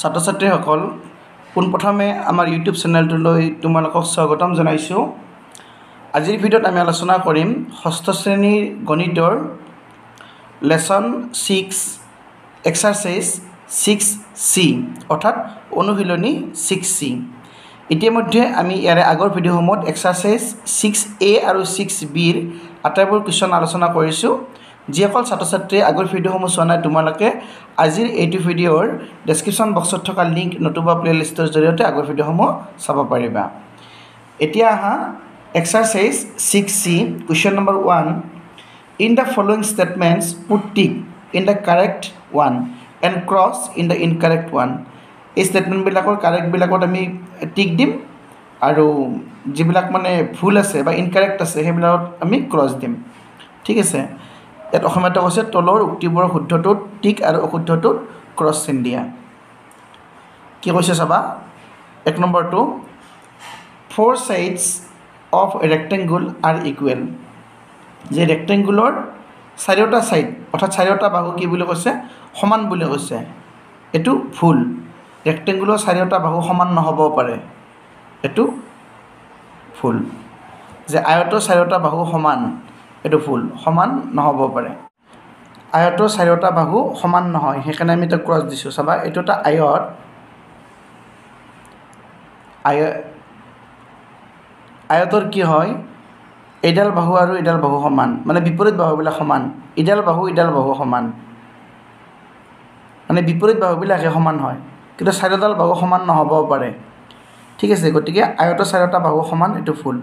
ছাত্ৰ ছাত্ৰীসকল পোনপ্ৰথমে আমাৰ ইউটিউব চেনেলটোলৈ তোমালোকক স্বাগতম জনাইছোঁ আজিৰ ভিডিঅ'ত আমি আলোচনা কৰিম ষষ্ঠ শ্ৰেণীৰ গণিতৰ lesson six exercise six C অৰ্থাৎ অনুশীলনী ছিক্স চি ইতিমধ্যে আমি ইয়াৰে আগৰ ভিডিঅ'সমূহত এক্সাৰচাইজ ছিক্স এ আৰু ছিক্স বিৰ আটাইবোৰ কুৱেশ্যন আলোচনা কৰিছোঁ যিসকল ছাত্ৰ ছাত্ৰীয়ে আগৰ ভিডিঅ'সমূহ চোৱা নাই তোমালোকে আজিৰ এইটো ভিডিঅ'ৰ ডেছক্ৰিপশ্যন বক্সত থকা লিংক নতুবা প্লে'লিষ্টৰ জৰিয়তে আগৰ ভিডিঅ'সমূহ চাব পাৰিবা এতিয়া আহা exercise six C question number one in the following statements put tick in the correct one and cross in the incorrect one এই ষ্টেটমেণ্টবিলাকৰ কাৰেক্টবিলাকত আমি টিক দিম আৰু যিবিলাক মানে ভুল আছে বা ইনকাৰেক্ট আছে সেইবিলাকত আমি ক্ৰছ দিম ঠিক আছে ইয়াত অসমীয়াটো কৈছে তলৰ উক্তিবোৰৰ শুদ্ধটোত টিক আৰু অশুদ্ধটোত ক্ৰছ চিন দিয়া কি কৈছে চাবা এক নম্বৰটো four sides of rectangle are equal যে ৰেক্টেংগুলৰ চাৰিওটা ছাইড অৰ্থাৎ চাৰিওটা বাহু কি বুলি কৈছে সমান বুলি কৈছে এইটো ভুল ৰেক্টেংগুলৰ চাৰিওটা বাহু সমান নহ'বও পাৰে এইটো ভুল যে আয়তৰ চাৰিওটা বাহু সমান এইটো ভুল সমান নহ'ব পাৰে আয়তৰ চাৰিওটা বাহু সমান নহয় সেইকাৰণে আমি তাক ক্ৰছ দিছোঁ চাবা এইটো এটা আয়ত আয় আয়তৰ কি হয় এইডাল বাহু আৰু এইডাল বাহু সমান মানে বিপৰীত বাহুবিলাক সমান ইডাল বাহু ইডাল বাহু সমান মানে বিপৰীত বাহুবিলাকহে সমান হয় কিন্তু চাৰিওডাল বাহু সমান নহ'বও পাৰে ঠিক আছে গতিকে আয়তৰ চাৰিওটা বাহু সমান এইটো ফুল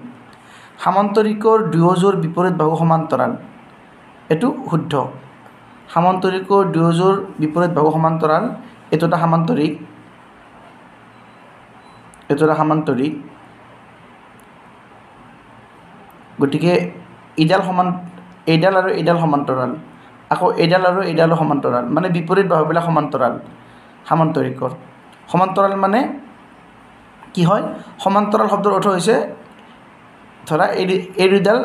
সামন্তৰিকৰ দুয়োযোৰ বিপৰীত বাহু সমান্তৰাল এইটো শুদ্ধ সামন্তৰিকৰ দুয়োযোৰ বিপৰীত বাহু সমান্তৰাল এইটো এটা সামান্তৰিক এইটো এটা সামান্তৰিক গতিকে ইডাল সমান এইডাল আৰু এইডাল সমান্তৰাল আকৌ এইডাল আৰু এইডালো সমান্তৰাল মানে বিপৰীত বাহুবিলাক সমান্তৰাল সামান্তৰিকৰ সমান্তৰাল মানে কি হয় সমান্তৰাল শব্দৰ অৰ্থ হৈছে ধৰা এই এই দুডাল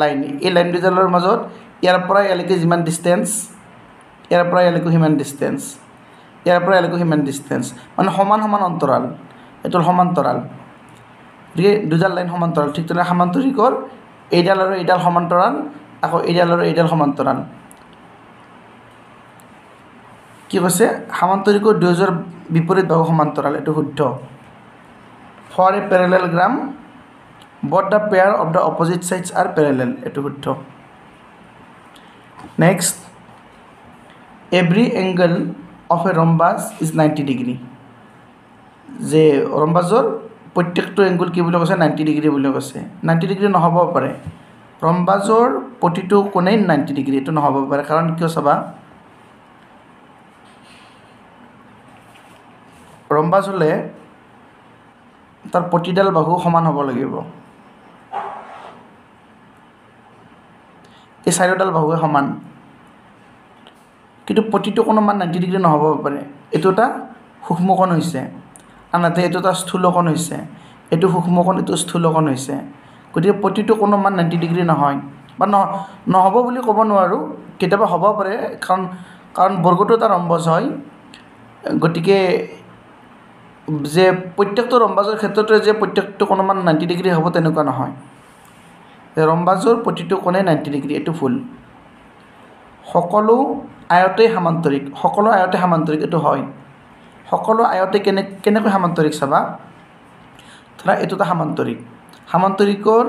লাইন এই লাইন দুডালৰ মাজত ইয়াৰ পৰা ইয়ালৈকে যিমান ডিষ্টেঞ্চ ইয়াৰ পৰা ইয়ালৈকে সিমান ডিষ্টেঞ্চ ইয়াৰ পৰা ইয়ালৈকে সিমান ডিষ্টেঞ্চ মানে সমান সমান অন্তৰাল এইটো সমান্তৰাল গতিকে দুডাল লাইন সমান্তৰাল ঠিক তেনেকৈ সামান্তৰিকৰ এইডাল আৰু এইডাল সমান্তৰাল আকৌ এইডাল আৰু এইডাল সমান্তৰাল কি কৈছে সামান্তৰিকৰ দুয়োজৰ বিপৰীত ভাগ সমান্তৰাল এইটো শুদ্ধ for A parallelogram but the pair of the opposite sides are parallel এইটো শুদ্ধ next every angle of a rhombus is ninety degree যে ৰম্বাজৰ প্ৰত্যেকটো এংগুল কি বুলি কৈছে নাইণ্টি ডিগ্ৰী বুলি কৈছে নাইণ্টি ডিগ্ৰী নহ'ব পাৰে ৰম্বাজৰ প্ৰতিটো কোণেই নাইণ্টি ডিগ্ৰী এইটো নহ'ব পাৰে কাৰণ কিয় চাবা ৰম্বাজ হ'লে তাৰ প্ৰতিডাল বাহু সমান হ'ব লাগিব এই চাৰিওডাল বাহুৱে সমান কিন্তু প্ৰতিটো কোনো মান নাইণ্টি ডিগ্ৰী নহ'ব পাৰে এইটো এটা সূক্ষ্মকণ হৈছে আনহাতে এইটো এটা স্থূলকণ হৈছে এইটো সূক্ষ্মকণ এইটো স্থূলকণ হৈছে গতিকে প্ৰতিটো কোনো মান নাইণ্টি ডিগ্ৰী নহয় বা ন নহ'ব বুলি ক'ব নোৱাৰোঁ কেতিয়াবা হ'ব পাৰে কাৰণ কাৰণ বৰ্গটো এটা ৰম্বজ হয় গতিকে যে প্ৰত্যেকটো ৰম্বাজৰ ক্ষেত্ৰতে যে প্ৰত্যেকটো কোনো মান নাইণ্টি ডিগ্ৰী হ'ব তেনেকুৱা নহয় ৰম্বাজৰ প্ৰতিটো কোণে নাইণ্টি ডিগ্ৰী এইটো ফুল সকলো আয়তে সামান্তৰিক সকলো আয়তে সামান্তৰিক এইটো হয় সকলো আয়তে কেনে কেনেকৈ সামান্তৰিক চাবা ধৰা এইটো এটা সামান্তৰিক সামান্তৰিকৰ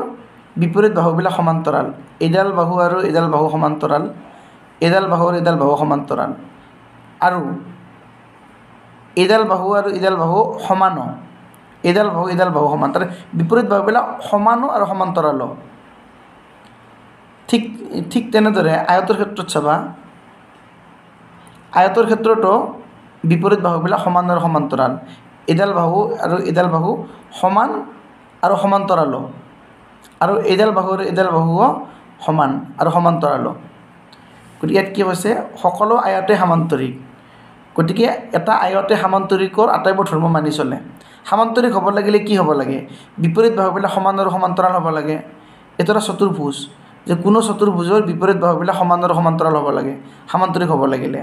বিপৰীত বাহুবিলাক সমান্তৰাল এইডাল বাহু আৰু এইডাল বাহু সমান্তৰাল এডাল বাহু আৰু এইডাল বাহু সমান্তৰাল আৰু এইডাল বাহু আৰু এইডাল বাহু সমানো এইডাল বাহু এইডাল বাহু সমান্তৰাল বিপৰীত বাহুবিলাক সমানো আৰু সমান্তৰালো ঠিক ঠিক তেনেদৰে আয়তৰ ক্ষেত্ৰত চাবা আয়তৰ ক্ষেত্ৰতো বিপৰীত বাহুবিলাক সমান আৰু সমান্তৰাল এডাল বাহু আৰু এডাল বাহু সমান আৰু সমান্তৰালো আৰু এইডাল বাহু আৰু এডাল বাহুও সমান আৰু সমান্তৰালো গতিকে ইয়াত কি হৈছে সকলো আয়তে সামান্তৰিক গতিকে এটা আয়তে সামান্তৰিকৰ আটাইবোৰ ধৰ্ম মানি চলে সামান্তৰিক হ'ব লাগিলে কি হ'ব লাগে বিপৰীত বাহুবিলাক সমান আৰু সমান্তৰাল হ'ব লাগে এইটো এটা চতুৰ্ভোজ যে কোনো চতুৰ্ভুজৰ বিপৰীত বাহুবিলাক সমানৰ সমান্তৰাল হ'ব লাগে সামান্তৰিক হ'ব লাগিলে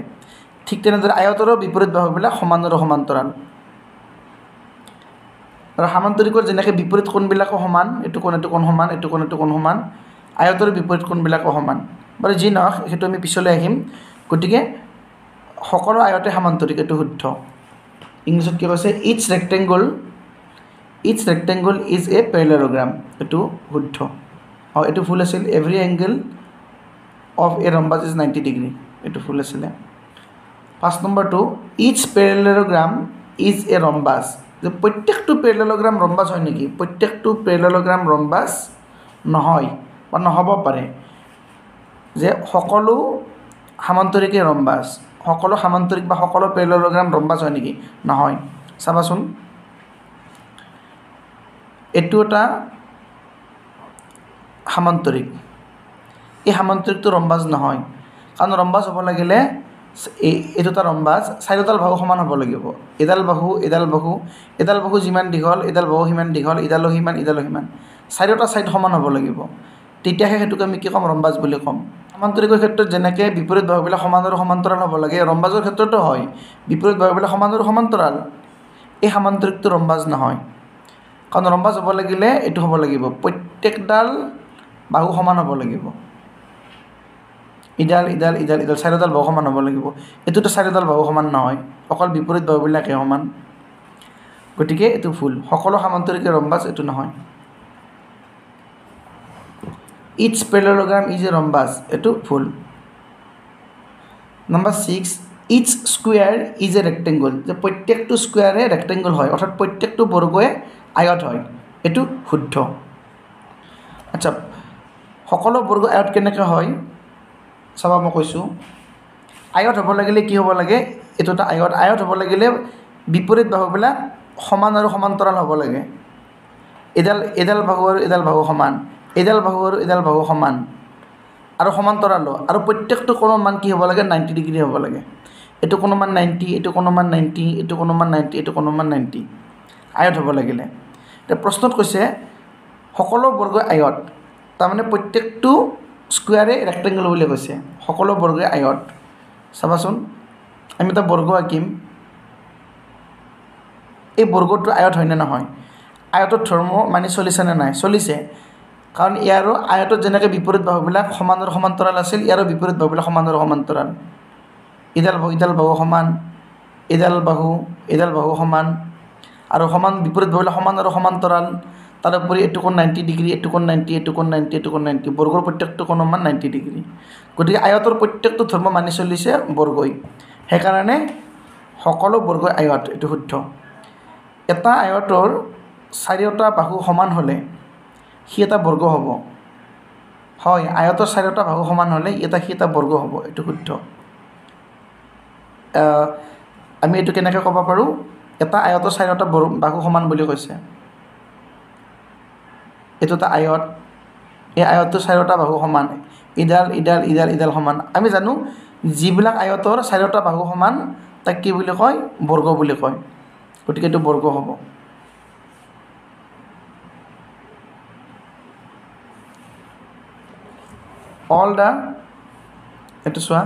ঠিক তেনেদৰে আয়তৰৰ বিপৰীত বাহুবিলাক সমানৰ সমান্তৰাল আৰু সামান্তৰিকৰ যেনেকৈ বিপৰীত কোণবিলাকো সমান এইটো কোন এইটো কোণ সমান এইটো কোণ এইটো কোণ সমান আয়তৰ বিপৰীত কোণবিলাকো সমান বাৰু যি নহওক সেইটো আমি পিছলৈ আহিম গতিকে সকলো আয়তে সামান্তৰিক এইটো শুদ্ধ ইংলিছত কি কৈছে it's rectangle it's rectangle is a parallelogram এইটো শুদ্ধ অঁ এইটো ভুল আছিল every angle of a rhombus is ninety degree এইটো ভুল আছিলে পাঁচ number two each parallelogram is a rhombus যে প্ৰত্যেকটো পেৰেলেলগ্ৰাম ৰম্বাজ হয় নেকি প্ৰত্যেকটো পেৰেলেলগ্ৰাম ৰম্বাজ নহয় বা নহ'ব পাৰে যে সকলো সামান্তৰিকে ৰম্বাজ সকলো সামান্তৰিক বা সকলো পেৰেলেলগ্ৰাম ৰম্বাজ হয় নেকি নহয় চাবাচোন এইটো এটা সামন্তৰিক এই সামান্তৰিকটো ৰম্বাজ নহয় কাৰণ ৰম্বাজ হ'ব লাগিলে এই দুটা ৰম্বাজ চাৰিডাল বাহু সমান হ'ব লাগিব এডাল বাহু এডাল বাহু এডাল বাহু যিমান দীঘল এডাল বাহু সিমান দীঘল ইডালো সিমান ইডালো সিমান চাৰিওটা ছাইড সমান হ'ব লাগিব তেতিয়াহে সেইটোকে আমি কি ক'ম ৰম্বাজ বুলি ক'ম সামান্তৰিকৰ ক্ষেত্ৰত যেনেকৈ বিপৰীত বাহুবিলাক সমান আৰু সমান্তৰাল হ'ব লাগে ৰম্বাজৰ ক্ষেত্ৰতো হয় বিপৰীত বাহুবিলাক সমান আৰু সমান্তৰাল এই সামান্তৰিকটো ৰম্বাজ নহয় কাৰণ ৰম্বাজ হ'ব লাগিলে এইটো হ'ব লাগিব প্ৰত্যেকডাল বাহু সমান হ'ব লাগিব ইডাল ইডাল ইডাল ইডাল চাৰিডাল বাহু সমান হ'ব লাগিব এইটোতো চাৰিডাল বাহু সমান নহয় অকল বিপৰীত বাহুবিলাকে সমান গতিকে এইটো ভুল সকলো সামন্তৰিকে ৰম্বাজ এইটো নহয় ইটছ পেলোগ্ৰাম ইজ এ ৰম্বাজ এইটো ভুল number six it's square is a rectangle যে প্ৰত্যেকটো স্কুৱেৰে ৰেক্টেংগল হয় অৰ্থাৎ প্ৰত্যেকটো বৰ্গয়ে আয়ত হয় এইটো শুদ্ধ আচ্ছা সকলো বৰ্গ আয়ত কেনেকৈ হয় চাবা মই কৈছোঁ আয়ত হ'ব লাগিলে কি হ'ব লাগে এইটো এটা আয়ত আয়ত হ'ব লাগিলে বিপৰীত বাহুবিলাক সমান আৰু সমান্তৰাল হ'ব লাগে এডাল এডাল বাহু আৰু এডাল বাহু সমান এডাল বাহু আৰু এডাল বাহু সমান আৰু সমান্তৰালো আৰু প্ৰত্যেকটো কোনো মান কি হ'ব লাগে নাইণ্টি ডিগ্ৰী হ'ব লাগে এইটো কোনোমান নাইণ্টি এইটো কোনোমান নাইণ্টি এইটো কোনোমান নাইণ্টি এইটো কোনোমান নাইণ্টি আয়ত হ'ব লাগিলে এতিয়া প্ৰশ্নত কৈছে সকলো বৰ্গ আয়ত তাৰমানে প্ৰত্যেকটো স্কুৱাৰে ৰেক্টেংগল বুলি কৈছে সকলো বৰ্গই আয়ত চাবাচোন আমি এটা বৰ্গ আঁকিম এই বৰ্গটো আয়ত হয়নে নহয় আয়তৰ ধৰ্ম মানি চলিছেনে নাই চলিছে কাৰণ ইয়াৰো আয়তত যেনেকৈ বিপৰীত ভাৱবিলাক সমানৰ সমান্তৰাল আছিল ইয়াৰো বিপৰীত ভাৱবিলাক সমানৰ সমান্তৰাল ইডাল বাহু ইডাল বাহু সমান ইডাল বাহু ইডাল বাহু সমান আৰু সমান বিপৰীত ভাৱবিলাক সমান আৰু সমান্তৰাল তাৰোপৰি এইটো কোন নাইণ্টি ডিগ্ৰী এইটো কোণ নাইণ্টি এইটো কোন নাইণ্টি এইটো কোন নাইণ্টি বৰ্গৰ প্ৰত্যেকটো কোণ অমান নাইণ্টি ডিগ্ৰী গতিকে আয়তৰ প্ৰত্যেকটো ধৰ্ম মানি চলিছে বৰ্গই সেইকাৰণে সকলো বৰ্গই আয়ত এইটো শুদ্ধ এটা আয়তৰ চাৰিওটা বাহু সমান হ'লে সি এটা বৰ্গ হ'ব হয় আয়তৰ চাৰিওটা বাহু সমান হ'লে ই এটা সি এটা বৰ্গ হ'ব এইটো শুদ্ধ আমি এইটো কেনেকৈ ক'ব পাৰোঁ এটা আয়তৰ চাৰিওটা বৰ বাহু সমান বুলি কৈছে এইটো এটা আয়ত এই আয়তটো চাৰিওটা বাহু সমান ইডাল ইডাল ইডাল ইডাল সমান আমি জানো যিবিলাক আয়তৰ চাৰিওটা বাহু সমান তাক কি বুলি কয় বৰ্গ বুলি কয় গতিকে এইটো বৰ্গ হ'ব অল দ্য এইটো চোৱা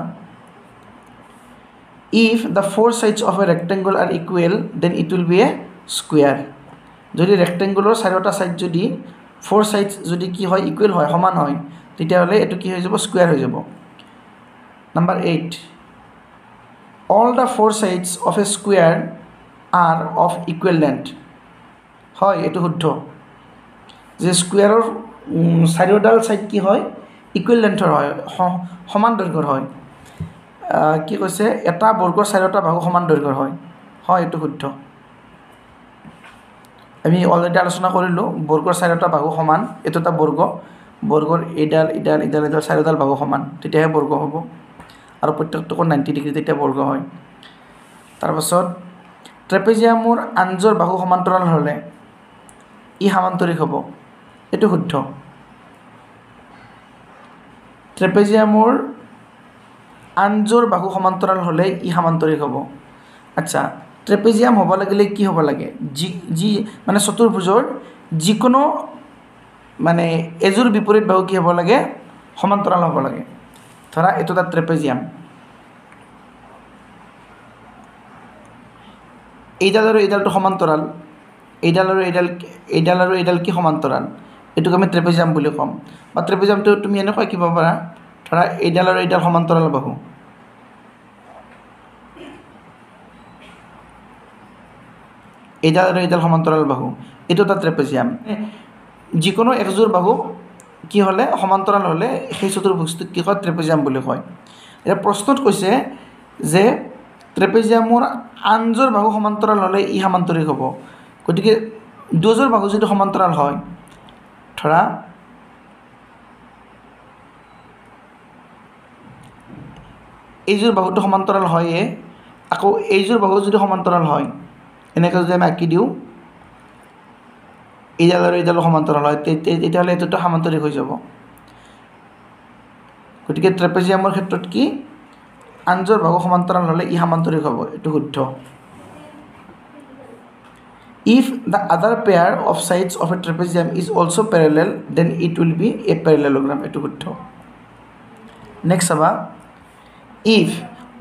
if the four sides of a rectangle are equal then it will be a square যদি ৰেক্টেংগুলৰ চাৰিওটা চাইড যদি ফ'ৰ ছাইডছ যদি কি হয় ইকুৱেল হয় সমান হয় তেতিয়াহ'লে এইটো কি হৈ যাব স্কুৱেৰ হৈ যাব number eight all the four sides of a square are of equal length হয় এইটো শুদ্ধ যে স্কুৱেৰৰ চাৰিওডাল ছাইড কি হয় ইকুৱেল লেণ্থৰ হয় সমান দৈৰ্ঘ্যৰ হয় কি কৈছে এটা বৰ্গৰ চাৰিওটা ভাগো সমান দৈৰ্ঘ্যৰ হয় হয় এইটো শুদ্ধ আমি অলৰেডি আলোচনা কৰিলোঁ বৰ্গৰ চাৰিওটা বাহু সমান এইটো এটা বৰ্গ বৰ্গৰ এইডাল ইডাল ইডাল এডাল চাৰিওডাল বাহু সমান তেতিয়াহে বৰ্গ হব আৰ প্ৰত্যেকটো নাইণ্টি ডিগ্ৰী তেতিয়া বৰ্গ হয় তাৰপাছত ট্ৰেপেজিয়ামৰ আঞ্জৰ বাহু সমান্তৰাল হলে ই সামান্তৰিক হব এইটো শুদ্ধ ট্ৰেপেজিয়ামৰ আঞ্জৰ বাহু সমান্তৰাল হলে ই সামান্তৰিক হব আচ্ছা ট্ৰেপেজিয়াম হ'ব লাগিলে কি হ'ব লাগে যি যি মানে চতুৰ্ভুজৰ যিকোনো মানে এযোৰ বিপৰীত বাহু কি হ'ব লাগে সমান্তৰাল হ'ব লাগে ধৰা এইটো এটা ট্ৰেপেজিয়াম এইডাল আৰু এইডালটো সমান্তৰাল এইডাল আৰু এইডাল এইডাল আৰু এইডাল কি সমান্তৰাল এইটোক আমি ট্ৰেপেজিয়াম বুলি ক'ম বা ট্ৰেপেজিয়ামটো তুমি এনেকুৱা শিকিব পাৰা ধৰা এইডাল আৰু এইডাল সমান্তৰাল বাহু এইডাল আৰু এইডাল সমান্তৰাল বাহু এইটো এটা ট্ৰেপেজিয়াম যিকোনো একযোৰ বাহু কি হ'লে সমান্তৰাল হ'লে সেই চতুৰ্ভুজটোক কি কয় ট্ৰেপেজিয়াম বুলি কয় এতিয়া প্ৰশ্নত কৈছে যে ট্ৰেপেজিয়ামৰ আনযোৰ বাহু সমান্তৰাল হ'লে ই সামান্তৰিক হ'ব গতিকে দুযোৰ বাহু যদি সমান্তৰাল হয় ধৰা এইযোৰ বাহুটো সমান্তৰাল হয়েই আকৌ এইযোৰ বাহু যদি সমান্তৰাল হয় এনেকৈ যদি আমি আঁকি দিওঁ এইডাল আৰু এইডালো সমান্তৰাল হয় তেতিয়াহ'লে এইটোতো সামান্তৰিক হৈ যাব গতিকে ট্ৰেপেজিয়ামৰ ক্ষেত্ৰত কি আঞ্জৰ ভাগৰ সমান্তৰাল হ'লে ই সামান্তৰিক হ'ব এইটো শুদ্ধ if the other pair of sides of a trapezium is also' parallel then it will be a parallelogram এইটো শুদ্ধ নেক্সট চাবা if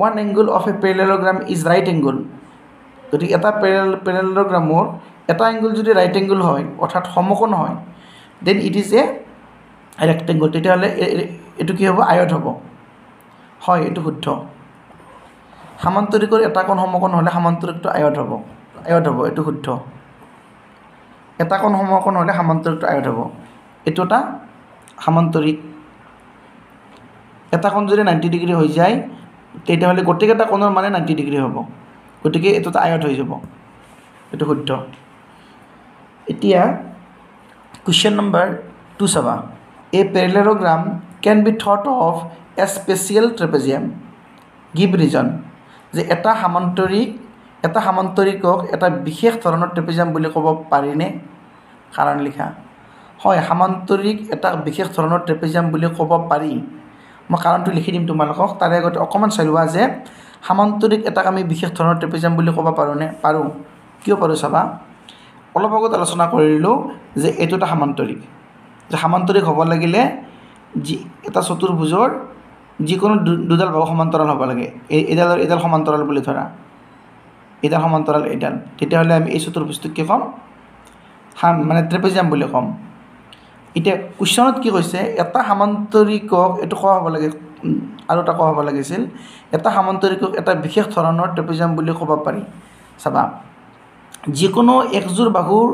one angle of a parallelogram is right angle যদি এটা পেৰেল পেৰেলগ্ৰামৰ এটা এংগুল যদি ৰাইট এংগুল হয় অৰ্থাৎ সমকোণ হয় then it is a rectangle তেতিয়াহ'লে এইটো কি হ'ব আয়ত হ'ব হয় এইটো শুদ্ধ সামান্তৰিকৰ এটা কণ সমকণ হ'লে সামান্তৰিকটো আয়ত হ'ব আয়ত হ'ব এইটো শুদ্ধ এটা কণ সমকণ হ'লে সামান্তৰিকটো আয়ত হ'ব এইটো এটা সামান্তৰিক এটা কণ যদি নাইণ্টি ডিগ্ৰী হৈ যায় তেতিয়াহ'লে গোটেইকেইটা কণৰ মানে নাইণ্টি ডিগ্ৰী হ'ব গতিকে এইটো এটা আয়ত হৈ যাব এইটো শুদ্ধ এতিয়া কুৱেশ্যন নম্বৰ টু চাবা এই parallelogram can be thought of a special trapezium give reason যে এটা সামান্তৰিক এটা সামান্তৰিকক এটা বিশেষ ধৰণৰ ট্ৰেপেজিয়াম বুলি ক'ব পাৰিনে কাৰণ লিখা হয় সামান্তৰিক এটা বিশেষ ধৰণৰ ট্ৰেপেজিয়াম বুলি ক'ব পাৰি মই কাৰণটো লিখি দিম তোমালোকক তাৰে আগতে অকণমান চাই লোৱা যে সামান্তৰিক এটাক আমি বিশেষ ধৰণৰ ট্ৰেপিজাম বুলি ক'ব পাৰোঁনে পাৰোঁ কিয় পাৰোঁ চাবা অলপ আগত আলোচনা কৰিলোঁ যে এইটো এটা সামান্তৰিক যে সামান্তৰিক হ'ব লাগিলে যি এটা চতুৰ্ভুজৰ যিকোনো দুডাল ভাগ সমান্তৰাল হ'ব লাগে এই এইডাল এইডাল সমান্তৰাল বুলি ধৰা এইডাল সমান্তৰাল এইডাল তেতিয়াহ'লে আমি এই চতুৰ্ভুজটোক কি ক'ম সাম মানে ট্ৰেপেজিয়াম বুলি ক'ম এতিয়া কুৱেশ্যনত কি কৈছে এটা সামান্তৰিকক এইটো কোৱা হ'ব লাগে আৰু এটা ক'ব লাগিছিল এটা সামন্তৰিকক এটা বিশেষ ধৰণৰ ট্ৰেপিজাম বুলি ক'ব পাৰি চাবা যিকোনো একযোৰ বাহুৰ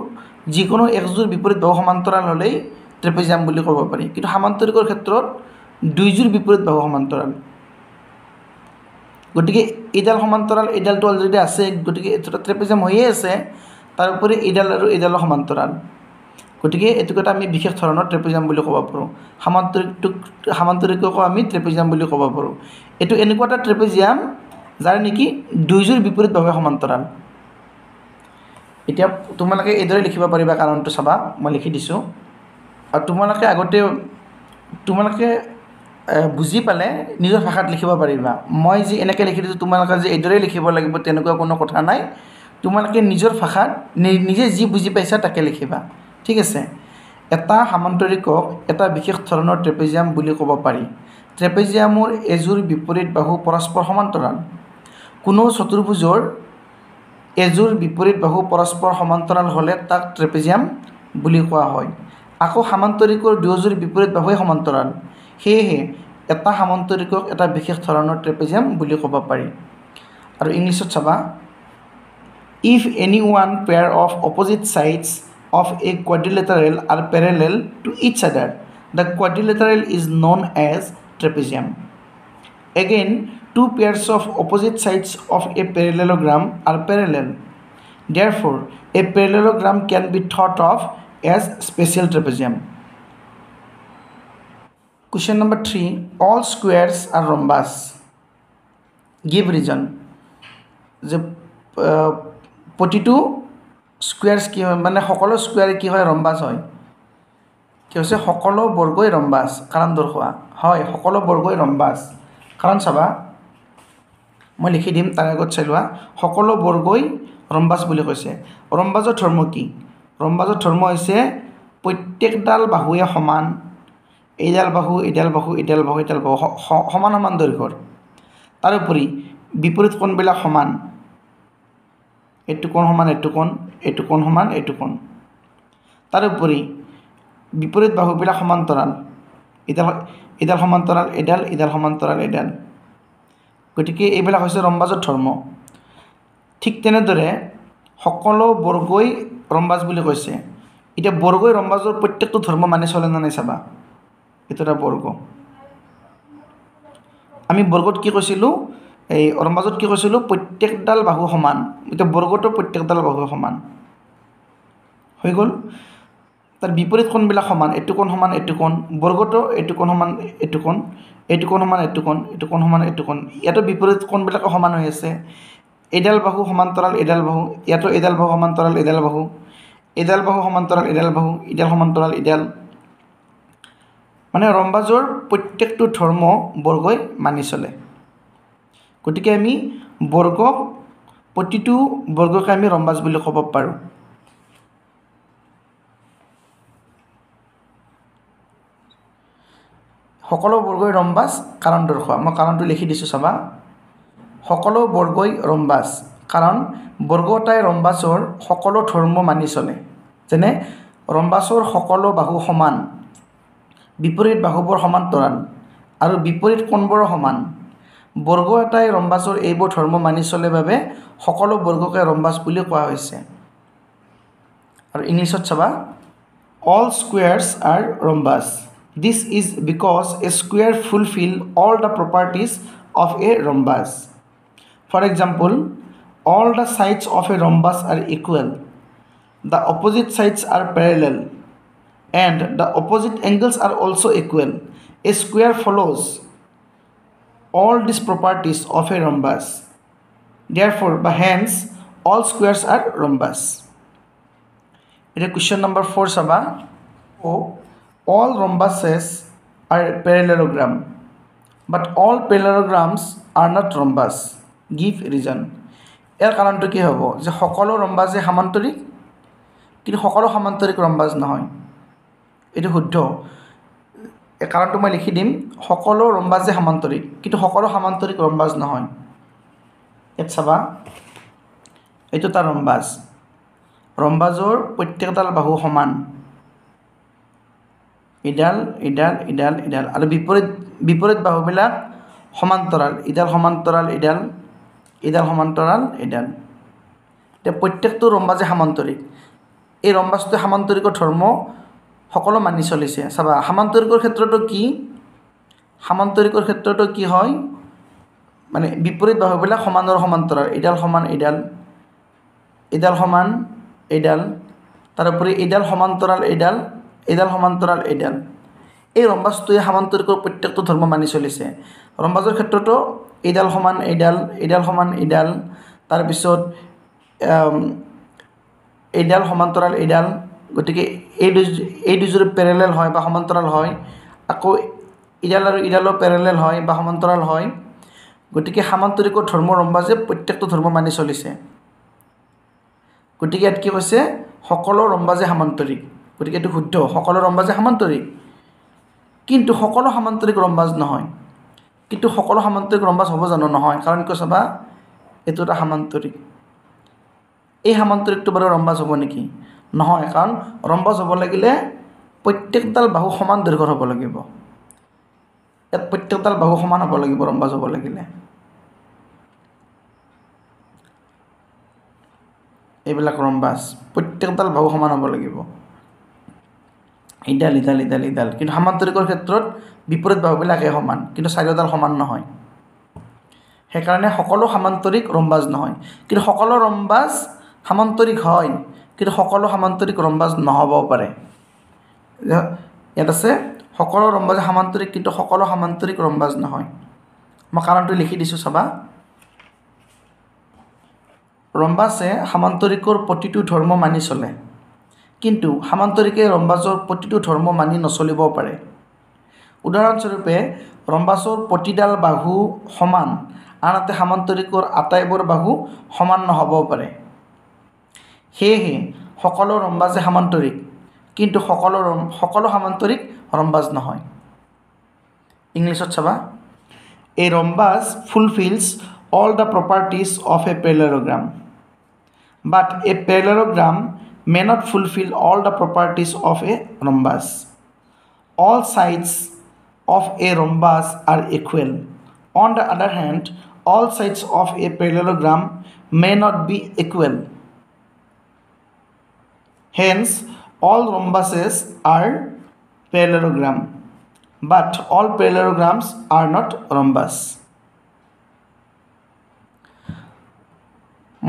যিকোনো একযোৰ বিপৰীত বাহু সমান্তৰাল হ'লেই ট্ৰেপিজাম বুলি ক'ব পাৰি কিন্তু সামান্তৰিকৰ ক্ষেত্ৰত দুইযোৰ বিপৰীত বাহু সমান্তৰাল গতিকে এইডাল সমান্তৰাল এইডালটো অলৰেডি আছে গতিকে এইটো এটা ট্ৰেপিজাম হৈয়ে আছে তাৰোপৰি এইডাল আৰু এইডালৰ সমান্তৰাল গতিকে এইটোক এটা আমি বিশেষ ধৰণৰ ট্ৰেপিজাম বুলি ক'ব পাৰোঁ সামান্তৰিকটোক সামান্তৰিককো আমি ট্ৰেপিজাম বুলি ক'ব পাৰোঁ এইটো এনেকুৱা এটা ট্ৰেপিজিয়াম যাৰ নেকি দুইযোৰ বিপৰীতভাৱে সমান্তৰাল এতিয়া তোমালোকে এইদৰে লিখিব পাৰিবা কাৰণটো চাবা মই লিখি দিছোঁ আৰু তোমালোকে আগতে তোমালোকে বুজি পালে নিজৰ ভাষাত লিখিব পাৰিবা মই যি এনেকৈ লিখি দিছোঁ তোমালোকে যে এইদৰে লিখিব লাগিব তেনেকুৱা কোনো কথা নাই তোমালোকে নিজৰ ভাষাত নিজে যি বুজি পাইছা তাকে লিখিবা ঠিক আছে এটা সামান্তৰিকক এটা বিশেষ ধৰণৰ ট্ৰেপেজিয়াম বুলি ক'ব পাৰি ট্ৰেপেজিয়ামৰ এযোৰ বিপৰীত বাহু পৰস্পৰ সমান্তৰাল কোনো চতুৰ্ভুজৰ এযোৰ বিপৰীত বাহু পৰস্পৰ সমান্তৰাল হ'লে তাক ট্ৰেপেজিয়াম বুলি কোৱা হয় আকৌ সামান্তৰিকৰ দুয়োযোৰ বিপৰীত বাহুৱে সমান্তৰাল সেয়েহে এটা সামান্তৰিকক এটা বিশেষ ধৰণৰ ট্ৰেপেজিয়াম বুলি ক'ব পাৰি আৰু ইংলিছত চাবা if any one pair of opposite sides of a quadrilateral are parallel to each other. The quadrilateral is known as trapezium. Again, two pairs of opposite sides of a parallelogram are parallel. Therefore, a parallelogram can be thought of as special trapezium. Question number 3. All squares are rhombus. Give reason. The, uh, 42 squares কি হয় মানে সকলো square কি হয় rhombus হয় কি হৈছে সকলো বৰ্গই ৰম্বাছ কাৰণ দৰ্শোৱা হয় সকলো বৰ্গই ৰম্বাছ কাৰণ চাবা মই লিখি দিম তাৰ আগত চাই লোৱা সকলো বৰ্গই ৰম্বাছ বুলি কৈছে ৰম্বাজৰ ধৰ্ম কি ৰম্বাজৰ ধৰ্ম হৈছে প্ৰত্যেকডাল বাহুৱে সমান এইডাল বাহু এইডাল বাহু এইডাল বাহু এইডাল বাহু সমান সমান দৈৰ্ঘৰ তাৰোপৰি বিপৰীত কোণবিলাক সমান এইটো কোণ সমান এইটো কোণ এইটো কোণ সমান এইটো কোণ তাৰোপৰি বিপৰীত বাহুবিলাক সমান্তৰাল এডাল এডাল সমান্তৰাল এডাল এডাল সমান্তৰাল এডাল গতিকে এইবিলাক হৈছে ৰম্বাজৰ ধৰ্ম ঠিক তেনেদৰে সকলো বৰ্গই ৰম্বাজ বুলি কৈছে এতিয়া বৰ্গই ৰম্বাজৰ প্ৰত্যেকটো ধৰ্ম মানি চলে নে নাই চাবা এইটো এটা বৰ্গ আমি বৰ্গত কি কৈছিলোঁ এই অৰমাজত কি কৈছিলোঁ প্ৰত্যেকডাল বাহু সমান এতিয়া বৰ্গটো প্ৰত্যেকডাল বাহু সমান হৈ গ'ল তাৰ বিপৰীত কোনবিলাক সমান এইটো কোণ সমান এইটো কোণ বৰ্গটো এইটো কোণ সমান এইটো কোণ এইটো কোণ সমান এইটো কোণ এইটো কোণ সমান এইটো কোণ ইয়াতো বিপৰীত কোণবিলাকো সমান হৈ আছে এডাল বাহু সমান্তৰাল এডাল বাহু ইয়াতো এডাল বাহু সমান্তৰাল এডাল বাহু এডাল বাহু সমান্তৰাল এডাল বাহু ইডাল সমান্তৰাল ইডাল মানে ৰম্বাজৰ প্ৰত্যেকটো ধৰ্ম বৰ্গই মানি চলে গতিকে আমি বৰ্গ প্ৰতিটো বৰ্গকে আমি ৰম্বাজ বুলি ক'ব পাৰোঁ সকলো বৰ্গই ৰম্বাজ কাৰণ দৰ্শোৱা মই কাৰণটো লিখি দিছোঁ চাবা সকলো বৰ্গই ৰম্বাজ কাৰণ বৰ্গ এটাই ৰম্বাজৰ সকলো ধৰ্ম মানি চলে যেনে ৰম্বাজৰ সকলো বাহু সমান বিপৰীত বাহুবোৰ সমান তৰাণ আৰু বিপৰীত কোণবোৰ সমান বৰ্গ এটাই ৰম্বাছৰ এইবোৰ ধৰ্ম মানি চলে বাবে সকলো বৰ্গকে ৰম্বাছ বুলি কোৱা হৈছে আৰু ইংলিছত চাবা all squares are rhombus this is because a square fulfil all the properties of a rhombus for example all the sides of a rhombus are equal the opposite sides are parallel and the opposite angles are also' equal a square follows all these properties of a rhombus. Therefore, by hence, all squares are rhombus. It is question number 4, Saba. Oh, all rhombuses are parallelogram. But all parallelograms are not rhombus. Give reason. এর কারণটো কি হ'ব যে সকলো ৰম্বাজে সামান্তৰিক কিন্তু সকলো সামান্তৰিক ৰম্বাজ নহয় এইটো শুদ্ধ কাৰণটো মই লিখি দিম সকলো ৰম্বাজে সামান্তৰিক কিন্তু সকলো সামান্তৰিক ৰম্বাজ নহয় ইয়াত চাবা এইটো এটা ৰম্বাজ ৰম্বাজৰ প্ৰত্যেকডাল বাহু সমান ইডাল ইডাল ইডাল ইডাল আৰু বিপৰীত বিপৰীত বাহুবিলাক সমান্তৰাল ইডাল সমান্তৰাল ইডাল ইডাল সমান্তৰাল ইডাল এতিয়া প্ৰত্যেকটো ৰম্বাজে সামান্তৰিক এই ৰম্বাজটোৱে সামান্তৰিকৰ ধৰ্ম সকলো মানি চলিছে চাবা সামান্তৰিকৰ ক্ষেত্ৰতো কি সামান্তৰিকৰ ক্ষেত্ৰতো কি হয় মানে বিপৰীত বাহুবিলাক সমানৰ সমান্তৰাল এইডাল সমান এইডাল এইডাল সমান এইডাল তাৰোপৰি এইডাল সমান্তৰাল এইডাল এইডাল সমান্তৰাল এইডাল এই ৰম্বাজটোৱে সামান্তৰিকৰ প্ৰত্যেকটো ধৰ্ম মানি চলিছে ৰম্বাজৰ ক্ষেত্ৰতো এইডাল সমান এইডাল এইডাল সমান এইডাল তাৰপিছত এইডাল সমান্তৰাল এইডাল গতিকে এই দুই এই দুযোৰ পেৰেলেল হয় বা সমান্তৰাল হয় আকৌ ইডাল আৰু ইডালো পেৰেলেল হয় বা সমান্তৰাল হয় গতিকে সামান্তৰিক ধৰ্মৰম্বাজে প্ৰত্যেকটো ধৰ্ম মানি চলিছে গতিকে ইয়াত কি কৈছে সকলো ৰম্বাজে সামান্তৰিক গতিকে এইটো শুদ্ধ সকলো ৰম্বাজে সামান্তৰিক কিন্তু সকলো সামান্তৰিক ৰম্বাজ নহয় কিন্তু সকলো সামান্তৰিক ৰম্বাজ হ'ব জানো নহয় কাৰণ কিয় চাবা এইটো এটা সামান্তৰিক এই সামান্তৰিকটো বাৰু ৰম্বাজ হ'ব নেকি নহয় কাৰণ ৰম্বাছ হ'ব লাগিলে প্ৰত্যেকডাল বাহু সমান দীৰ্ঘৰ হ'ব লাগিব ইয়াত প্ৰত্যেকডাল বাহু সমান হ'ব লাগিব ৰম্বাছ হ'ব লাগিলে এইবিলাক ৰম্বাছ প্ৰত্যেকডাল বাহু সমান হ'ব লাগিব ইডাল ইডাল ইডাল ইডাল কিন্তু সামান্তৰিকৰ ক্ষেত্ৰত বিপৰীত বাহুবিলাকে সমান কিন্তু চাৰিওডাল সমান নহয় সেইকাৰণে সকলো সামান্তৰিক ৰম্বাজ নহয় কিন্তু সকলো ৰম্বাজ সামান্তৰিক হয় কিন্তু সকলো সামান্তৰিক ৰম্বাজ নহ'বও পাৰে ইয়াত আছে সকলো ৰম্বাজ সামান্তৰিক কিন্তু সকলো সামান্তৰিক ৰম্বাজ নহয় মই কাৰণটো লিখি দিছোঁ চাবা ৰম্বাজে সামান্তৰিকৰ প্ৰতিটো ধৰ্ম মানি চলে কিন্তু সামান্তৰিকে ৰম্বাজৰ প্ৰতিটো ধৰ্ম মানি নচলিবও পাৰে উদাহৰণস্বৰূপে ৰম্বাজৰ প্ৰতিডাল বাহু সমান আনহাতে সামান্তৰিকৰ আটাইবোৰ বাহু সমান নহ'বও পাৰে সেয়েহে সকলো ৰম্বাজে সামান্তৰিক কিন্তু সকলো ৰম সকলো সামান্তৰিক ৰম্বাজ নহয় ইংলিছত চাবা a rhombus fulfils all the properties of a parallelogram but a parallelogram may not fulfil all the properties of a rhombus all sides of a rhombus are equal on the other hand all sides of a parallelogram may not be equal Hence, all rhombuses are parallelogram, but all parallelograms are not rhombus.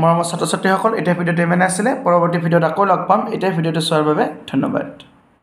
মৰমৰ ছাত্ৰ ছাত্ৰীসকল এতিয়া ভিডিঅ'টো ইমানে আছিলে পৰৱৰ্তী ভিডিঅ'ত আকৌ লগ পাম এতিয়া ভিডিঅ'টো চোৱাৰ বাবে ধন্যবাদ